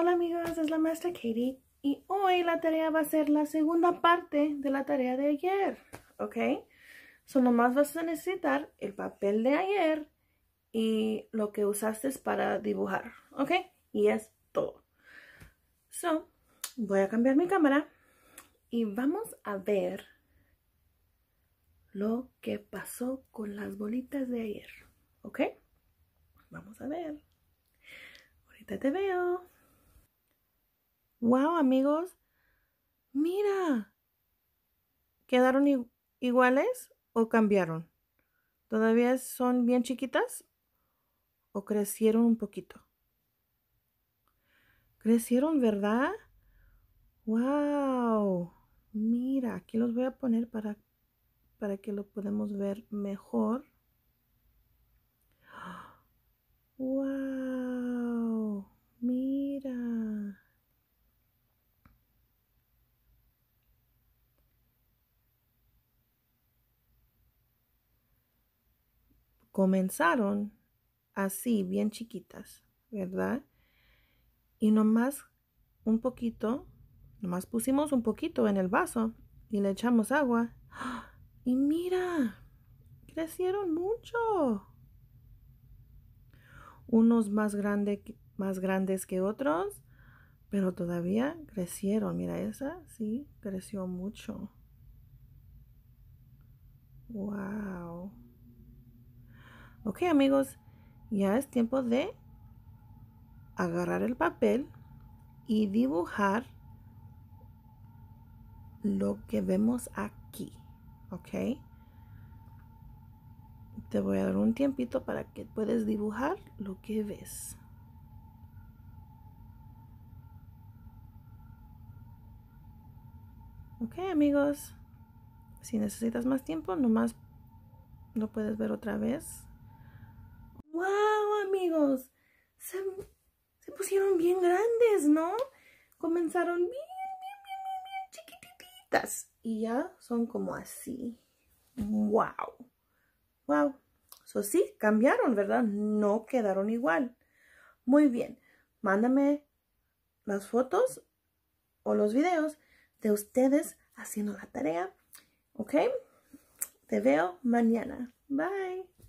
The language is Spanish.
Hola amigas, es la maestra Katie y hoy la tarea va a ser la segunda parte de la tarea de ayer, ¿ok? Solo más vas a necesitar el papel de ayer y lo que usaste para dibujar, ¿ok? Y es todo. So, voy a cambiar mi cámara y vamos a ver lo que pasó con las bolitas de ayer, ¿ok? Vamos a ver. Ahorita te veo wow amigos, mira, ¿quedaron iguales o cambiaron? ¿Todavía son bien chiquitas o crecieron un poquito? Crecieron, ¿verdad? ¡Wow! Mira, aquí los voy a poner para, para que lo podamos ver mejor. comenzaron así, bien chiquitas, ¿verdad? Y nomás un poquito, nomás pusimos un poquito en el vaso y le echamos agua. ¡Ah! Y mira, crecieron mucho. Unos más, más grandes que otros, pero todavía crecieron. Mira, esa sí creció mucho. Wow. Ok amigos, ya es tiempo de agarrar el papel y dibujar lo que vemos aquí. Ok. Te voy a dar un tiempito para que puedes dibujar lo que ves. Ok amigos, si necesitas más tiempo, nomás lo puedes ver otra vez ¡Wow, amigos! Se, pusieron bien grandes, ¿no? Comenzaron bien, bien, bien, bien, bien chiquititas. Y ya son como así. ¡Wow! ¡Wow! Eso sí, cambiaron, ¿verdad? No quedaron igual. Muy bien. Mándame las fotos o los videos de ustedes haciendo la tarea. ¿Ok? Te veo mañana. Bye.